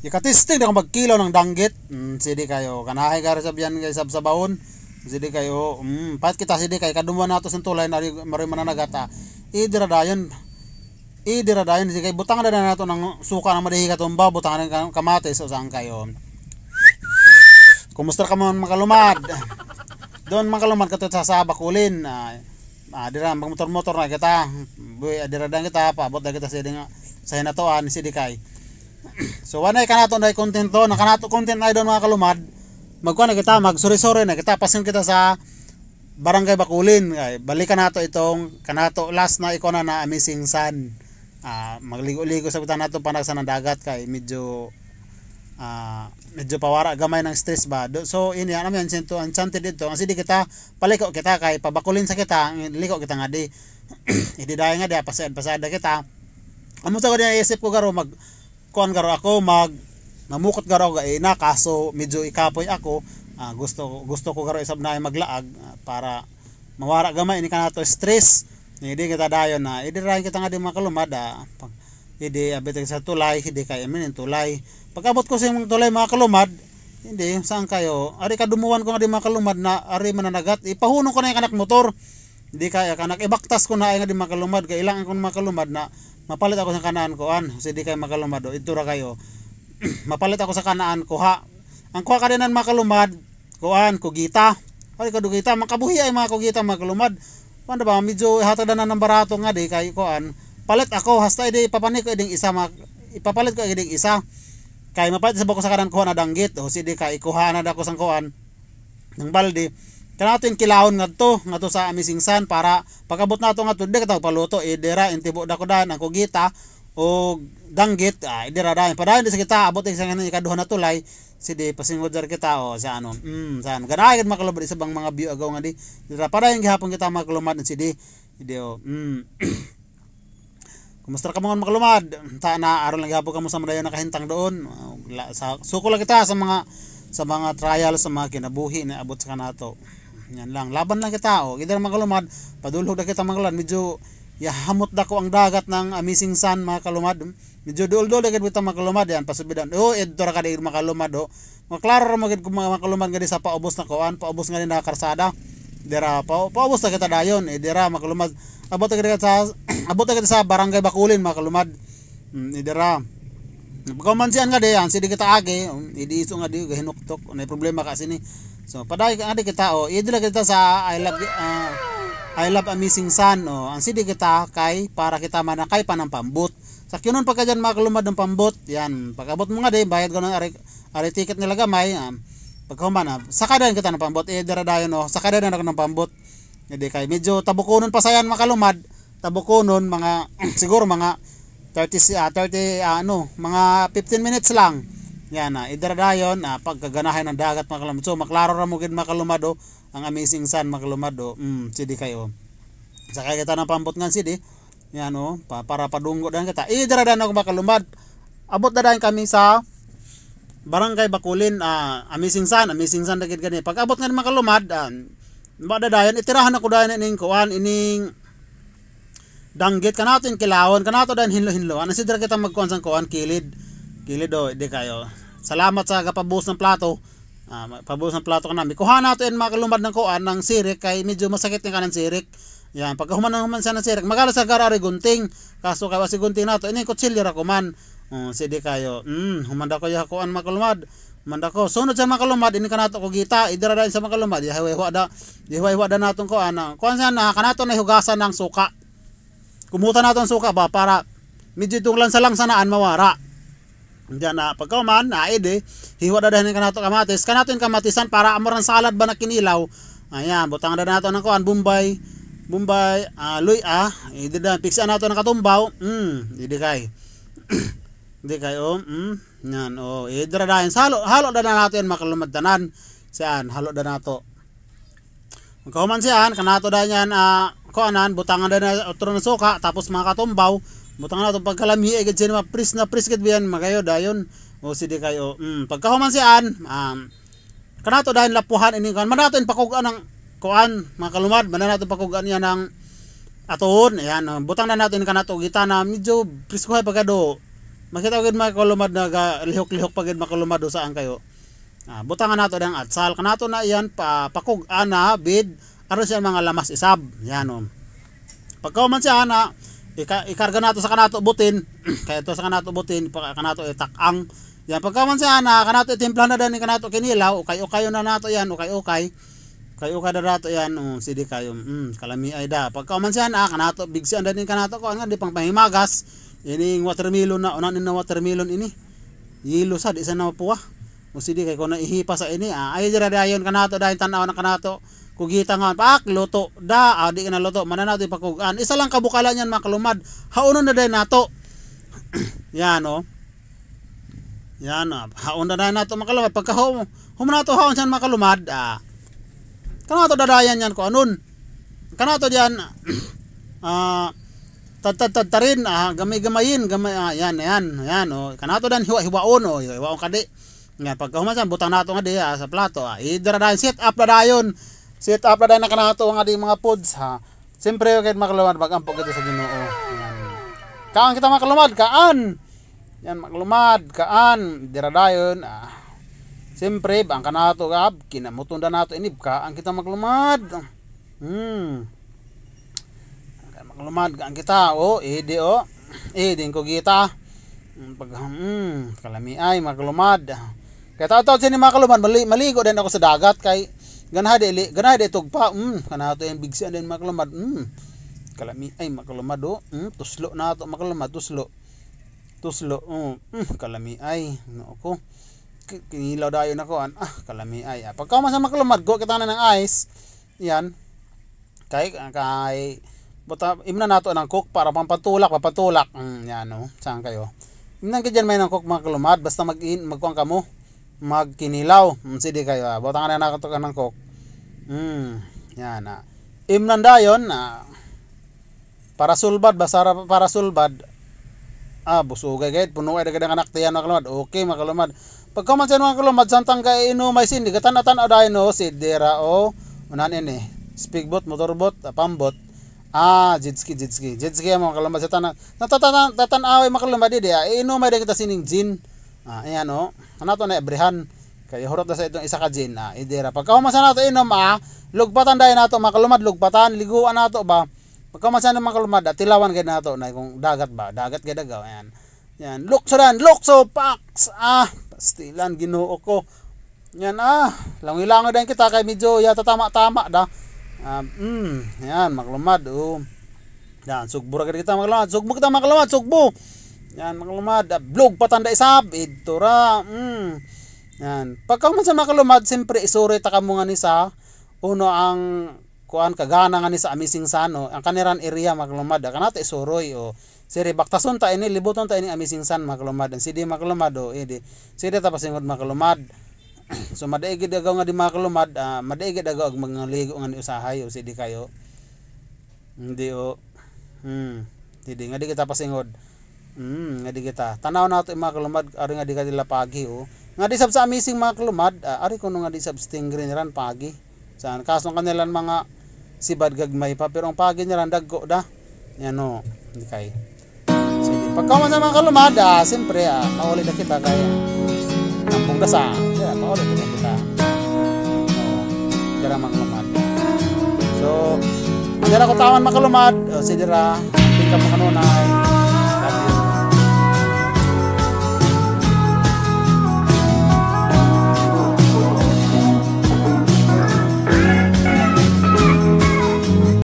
Ikatesting ako magkilaw ng danggit. Mm, sidi kayo. Kanahay gara sa biyan kay sabsabahon. Sidi kayo. Mm, pat kita sidi kay kadumuan nato sa tulay na maroy mananagata. Idira dayon. Idira dayon sidi kay butang na nato ng suka ng madihi katumba, butang ng kamatis sa saan kayo. Kumusta ka man makalumad? Doon makalumad kato sa sabakulin. Uh, ah, dira magmotor-motor na kita. Boy, adira dan kita pa, bot kita sidi sa sa hinatuan Sidi Dikay so wala kanato na content to, nakanato content na idol mga kalumad. Magkuha na kita, magsuri-suri na kita, pasin kita sa Barangay Bakulin. Ay, balikan nato itong kanato last na ikona na Amazing Sun. Uh, magligo-ligo sa bitan nato panag sa dagat kay medyo uh, medyo pawara gamay ng stress ba so ini ano yan sento enchanted dito ang sidi kita paliko kita kay pabakulin sa kita liko kita nga di idi dayon nga di pasad pasada kita amo sa ko din isip ko garo mag kuan garo ako mag namukot garo ga ina eh, kaso medyo ikapoy ako uh, gusto gusto ko garo isab na maglaag uh, para mawara gamay ini kanato stress hindi kita dayon na idi rayon kita nga di makalumada ah, pag hindi abitin sa tulay hindi kay amin tulay pagabot ko sa imong tulay mga kalumad hindi saan kayo ari kadumuan ko nga di mga na ari mananagat ipahuno ko na yung kanak motor di kaya kanak ibaktas ko na ay nga di makalumad kay ilang makalumad na mapalit ako sa kanaan ko an kasi di kay makalumad o itura kayo mapalit ako sa kanaan ko ha ang kuha ka din ang makalumad kuan kugita ay kadugita makabuhi ay mga kugita makalumad wanda ba medyo hatag na ng barato nga di kay kuan palit ako hasta di ipapanik ko ding isa mak ipapalit ko ding isa kay mapalit sa buko sa kanan ko na danggit o di kay ikuha na da ko sang kuan ng balde kanato yung kilahon nga to nga to sa aming singsan para pagabot nato nga to di katag paluto idira eh, intibo da ko dan ang kugita o danggit ah, idira dahin padayon di sa kita abot sa nga ikaduhan na tulay si di pasingod dar kita o sa ano mm saan ganayon makalubad sa bang mga view agaw nga di dira padayon gihapon kita makalumad si di di o mm Kumusta ka mga makalumad? Ta na aron lang gihapon kamo sa mga nakahintang doon. Sa suko lang kita sa mga sa mga trial sa mga kinabuhi na abot sa kanato. Yan lang. Laban lang kita. O, kita makalumad. Padulhog na kita oh. makalumad. Medyo yahamot dako ang dagat ng Amazing Sun mga kalumad. Medyo duol-duol agad kita makalumad yan pasubidan. Oh, edto ra kadi makalumad o. Oh. Maklaro ra magid kung makalumad gani sa paubos na kuan, paubos nga ni na karsada. Dira pa paubos na kita dayon, eh dira makalumad. Abot agad sa abot agad sa barangay Bakulin kalumad Mm, eh, dira. Pagkamansian nga di, ang sidi kita age, um, idi iso nga di, gahinuktok, unay problema ka sini. So, paday ka adi kita, o, idi kita sa I love, uh, I love missing sun, o, ang sidi kita kay, para kita manakay pa ng pambot. Sa kinon pagka dyan makalumad ng pambot, yan, pagabot mo nga di, bayad ko ng ari, ari ticket nila gamay, um, pagkahuman, uh, saka din kita ng pambot, eh, dira dayon, o, saka din ako ng pambot. Hindi kay, medyo tabukunon pa sayan makalumad, tabukunon, mga, siguro mga, 30, uh, 30 uh, ano, mga 15 minutes lang. Yan, uh, ah, idaradayon, uh, ah, pagkaganahin ng dagat mga So, maklaro ra mo gid makalumado oh. ang amazing sun makalumado. Oh. Mm, sidi kayo. Sa kaya kita ng pambot nga sidi. Yan oh, pa, para padunggo dan kita. Idaradan ako makalumad. Abot na kami sa Barangay Bakulin, uh, Amazing Sun, Amazing Sun dagit gani. Pag abot nga makalumad, uh, ba dadayon itirahan ako dayon ining kuan ining danggit kanato in kilawon kanato dan hinlo-hinlo ana sidra kita magkuan sang kuan kilid kilid o oh, di kayo salamat sa kapabus ng plato ah, pabus ng plato kanami kuha nato in makalumad ng kuan ng sirik kay medyo masakit ni kanan sirik yan pag human ng human ng sirik magalas sa garari gunting kaso kay wasi gunting nato ini kutsilyo ra kuman um, oh, si di kayo mm humanda ko ya kuan makalumad manda ko sunod sa makalumad ini kanato ko gita idara sa makalumad yahweh da yahweh wa da natong ko ana ah, kuan sana ah, kanato na hugasan ng suka kumuha nato ang suka ba para medyo itong lansa lang sanaan mawara Diyan na pagkauman na eh, ide hiwa da dahin kanato kamatis kanato kamatisan para amoran salad ba na kinilaw ayan butang da nato ng kuan bombay bombay uh, luy ah ide eh, da piksa nato ng katumbaw mm ide kay ide kay oh mm yan oh ide eh, da dahin halo halo da nato yan makalumadanan saan halo na nato Magkauman siyan, kanato da niyan, ah, uh, kuanan butangan na utro na suka tapos mga katumbaw butangan na itong pagkalami agad eh, siya mga pris na pris gid biyan magayo dayon o sige kayo mm, pagkahuman siyan um, kanato dahil lapuhan ini kan manato in pakugaan ng kuan mga kalumad manato pakugaan niya ng aton ayan um, butang na natin kanato kita na medyo priskuhay pagado makita ko mga kalumad na ga, lihok-lihok pagid makalumad do saan kayo ah, butangan nato ng atsal kanato na iyan pa pakugaan na bid aron siya mga lamas isab yano o oh. pagka man siya na ikarga nato sa kanato butin kay to sa kanato butin pa kanato itakang yan pagka man siya na kanato itimpla na dan kanato kinilaw ukay ukayo na nato yan ukay ukay kay ka na rato yan um, oh, sidi kayo mm, kalami ay da pagka man siya na kanato big siya dan kanato ko nga di pang pahimagas ining watermelon na unan na watermelon ini yelo sa di sa na mapuwa mo sidi kay ko na ihipa sa ini ah, ay dira dayon kanato dayon tanaw na kanato kugitangan pak luto da adi ah, na luto mananaw di pakugan isa lang kabukala niyan makalumad haunon na day nato yan oh yan ah haon na day nato makalumad pagka hum humanato haon siyan makalumad ah kanato dadayan yan ko anon kanato diyan ah tarin ah gamay-gamayin gamay ah, yan yan yan oh kanato dan hiwa-hiwaon oh hiwaon kadi nga pagka humasan butang nato nga di ah, sa plato ah idradan set up dadayon dayon set up na na kanato nga di mga pods ha siyempre okay makalumad magampog kita sa ginoo kaan kita makalumad kaan yan makalumad kaan diradayon ah. siyempre bang kanato gab kinamutunda nato inib kaan kita makalumad hmm makalumad kaan kita o oh, edi o oh. edi ko kita hmm, pag hmm, kalami ay makalumad kaya tawag-tawag siya makalumad mali, maligo din ako sa dagat kay ganha de li ganha de mm kana to yung bigsi and then makalamad mm kalami ay makalamad oh mm tuslo na to makalamad tuslo tuslo mm, mm kalami ay no ko kinilaw dayon ako an ah kalami ay ah. pagka masa makalamad go kita na ng ice yan kay kay buta imna nato ng cook para pampatulak papatulak mm, yan no oh, saan kayo imna ka may ng cook makalumad basta mag-in magkuan kamo mo magkinilaw. Mm, sige kayo. Ah. Botang na nakatok ng kok. Mm, yan na. Ah. Imnan dayon na para sulbad basara para sulbad ah busugay gayud puno ay dagadang anak tiyan makalumad okay makalumad pagka man sa mga kalumad santang kay ino may sin di katan atan aday no si o unan ini speakbot motorbot pambot Ah, jitski jitski. Jitski ang mga kalumad sa tanan. Natatanaw ay makalumad di dia. Ino may kita sining jin. Ah, ayan o. Oh. Ano to na ebrehan kay hurot na sa itong isa ka gin ah, idira. Pagkahumasan nato inom ah, lugpatan dai nato makalumad lugpatan liguan nato ba. Pagkahumasan na makalumad ah, tilawan gid nato na kung dagat ba, dagat gid daw ayan. Yan, look so paks ah, pastilan ginuo ko. Yan ah, langilango din kita kay medyo yata tama-tama da. Um, mm, yan, maglumad oh. Yan, sugbura kita maglumad, sugbo kita maglumad, sugbu yan mga lumad, vlog ah, patanda isab, ra Mm. Yan. Pagka man sa mga lumad siyempre isuri ta kamo nga ni sa uno ang kuan kagana nga ni sa amising Sun no? ang kaniran area maglumad ah, kanata isuroy o siri baktason ta ini libuton ta ini amising san maglumad si di maglumad o edi si di tapos ingod maglumad so madaigid agaw nga di maglumad uh, ah, madaigid agaw ag mga ligo nga ni usahay o si di kayo hindi o hmm hindi nga di kita pasingod Hmm, ngadi kita. Tanaw na ito mga kalumad, ari nga di ka nila pagi oh. Nga di sab sa amising mga kalumad, uh, ah, ari kung nga di sab stingray niran pagi. Saan kaso nga nila mga sibad gagmay pa pero ang pagi niran daggo da. Yan oh, hindi kay. So, pagkawa sa mga kalumad, ah, siyempre ah, mauli na kita kaya ah, Kampung Dasa. Kaya, mauli na kita. Kaya, mga kalumad. So, kaya ko tawan mga kalumad, oh, si dira tingka mga kanunay.